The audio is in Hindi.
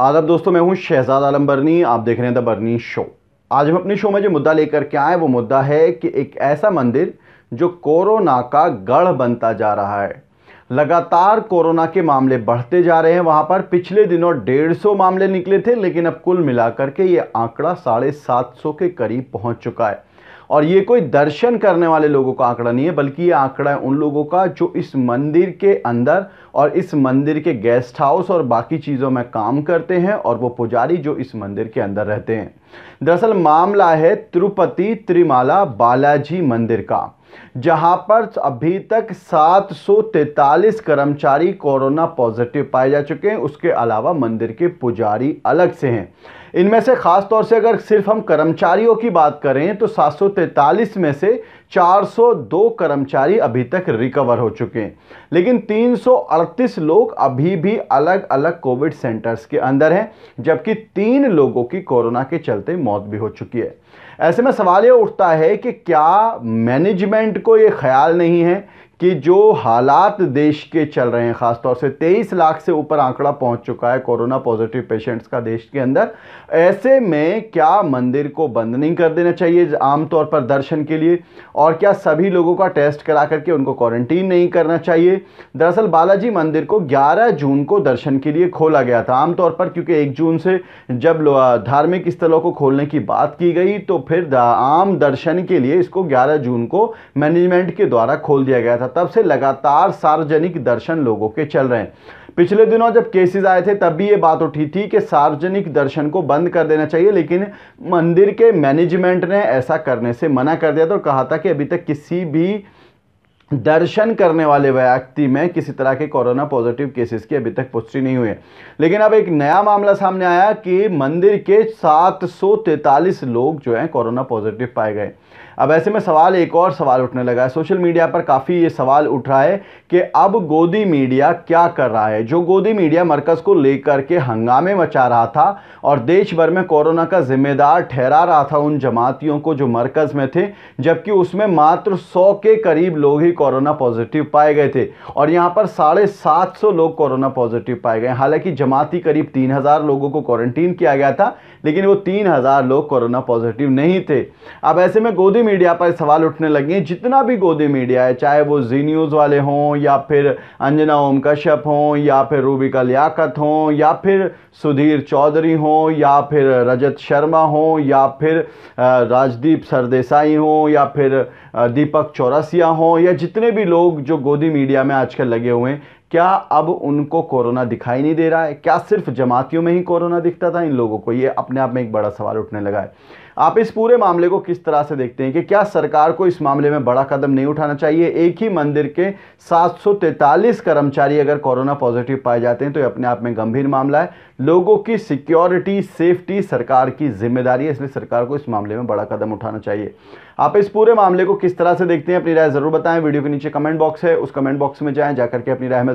आदब दोस्तों मैं हूं शहजाद आलम बर्नी आप देख रहे हैं द बर्नी शो आज हम अपने शो में जो मुद्दा लेकर के आए वो मुद्दा है कि एक ऐसा मंदिर जो कोरोना का गढ़ बनता जा रहा है लगातार कोरोना के मामले बढ़ते जा रहे हैं वहाँ पर पिछले दिनों डेढ़ सौ मामले निकले थे लेकिन अब कुल मिलाकर के ये आंकड़ा साढ़े सात सौ के करीब पहुँच चुका है और ये कोई दर्शन करने वाले लोगों का आंकड़ा नहीं है बल्कि ये आंकड़ा है उन लोगों का जो इस मंदिर के अंदर और इस मंदिर के गेस्ट हाउस और बाकी चीज़ों में काम करते हैं और वो पुजारी जो इस मंदिर के अंदर रहते हैं दरअसल मामला है तिरुपति त्रिमाला बालाजी मंदिर का जहां पर अभी तक 743 कर्मचारी कोरोना पॉजिटिव पाए जा चुके हैं उसके अलावा मंदिर के पुजारी अलग से हैं इनमें से ख़ास तौर से अगर सिर्फ हम कर्मचारियों की बात करें तो सात में से 402 कर्मचारी अभी तक रिकवर हो चुके हैं लेकिन 338 लोग अभी भी अलग अलग कोविड सेंटर्स के अंदर हैं जबकि तीन लोगों की कोरोना के चलते मौत भी हो चुकी है ऐसे में सवाल ये उठता है कि क्या मैनेजमेंट को ये ख्याल नहीं है कि जो हालात देश के चल रहे हैं ख़ासतौर से 23 लाख से ऊपर आंकड़ा पहुंच चुका है कोरोना पॉजिटिव पेशेंट्स का देश के अंदर ऐसे में क्या मंदिर को बंद नहीं कर देना चाहिए आमतौर पर दर्शन के लिए और क्या सभी लोगों का टेस्ट करा करके उनको क्वारंटीन नहीं करना चाहिए दरअसल बालाजी मंदिर को ग्यारह जून को दर्शन के लिए खोला गया था आमतौर पर क्योंकि एक जून से जब धार्मिक स्थलों को खोलने की बात की गई तो फिर आम दर्शन के लिए इसको ग्यारह जून को मैनेजमेंट के द्वारा खोल दिया गया था तब से लगातार सार्वजनिक दर्शन लोगों के चल रहे हैं पिछले दिनों जब केसेस आए थे तब भी ये बात उठी थी कि सार्वजनिक दर्शन को बंद कर देना चाहिए लेकिन मंदिर के मैनेजमेंट ने ऐसा करने से मना कर दिया था और कहा था कि अभी तक किसी भी दर्शन करने वाले व्यक्ति में किसी तरह के कोरोना पॉजिटिव केसेस की अभी तक पुष्टि नहीं हुई है लेकिन अब एक नया मामला सामने आया कि मंदिर के 743 लोग जो हैं कोरोना पॉजिटिव पाए गए अब ऐसे में सवाल एक और सवाल उठने लगा है सोशल मीडिया पर काफ़ी ये सवाल उठ रहा है कि अब गोदी मीडिया क्या कर रहा है जो गोदी मीडिया मरकज़ को लेकर के हंगामे मचा रहा था और देश भर में कोरोना का जिम्मेदार ठहरा रहा था उन जमातियों को जो मरकज़ में थे जबकि उसमें मात्र सौ के करीब लोग ही कोरोना पॉजिटिव पाए गए थे और यहाँ पर साढ़े सात सौ लोग कोरोना पॉजिटिव पाए गए हालांकि जमाती करीब तीन हज़ार लोगों को क्वारंटीन किया गया था लेकिन वो तीन हज़ार लोग कोरोना पॉजिटिव नहीं थे अब ऐसे में गोदी मीडिया पर सवाल उठने लगे हैं जितना भी गोदी मीडिया है चाहे वो जी न्यूज़ वाले हों या फिर अंजना ओम कश्यप हों या फिर रूबिका लियाकत हों या फिर सुधीर चौधरी हों या फिर रजत शर्मा हों या फिर राजदीप सरदेसाई हों या फिर दीपक चौरसिया हों या जितने भी लोग जो गोदी मीडिया में आजकल लगे हुए हैं क्या अब उनको कोरोना दिखाई नहीं दे रहा है क्या सिर्फ जमातियों में ही कोरोना दिखता था इन लोगों को ये अपने आप में एक बड़ा सवाल उठने लगा है आप इस पूरे मामले को किस तरह से देखते हैं कि क्या सरकार को इस मामले में बड़ा कदम नहीं उठाना चाहिए एक ही मंदिर के 743 कर्मचारी अगर कोरोना पॉजिटिव पाए जाते हैं तो ये अपने आप में गंभीर मामला है लोगों की सिक्योरिटी सेफ्टी सरकार की जिम्मेदारी है इसलिए सरकार को इस मामले में बड़ा कदम उठाना चाहिए आप इस पूरे मामले को किस तरह से देखते हैं अपनी राय ज़रूर बताएं वीडियो के नीचे कमेंट बॉक्स है उस कमेंट बॉक्स में जाए जाकर के अपनी राय में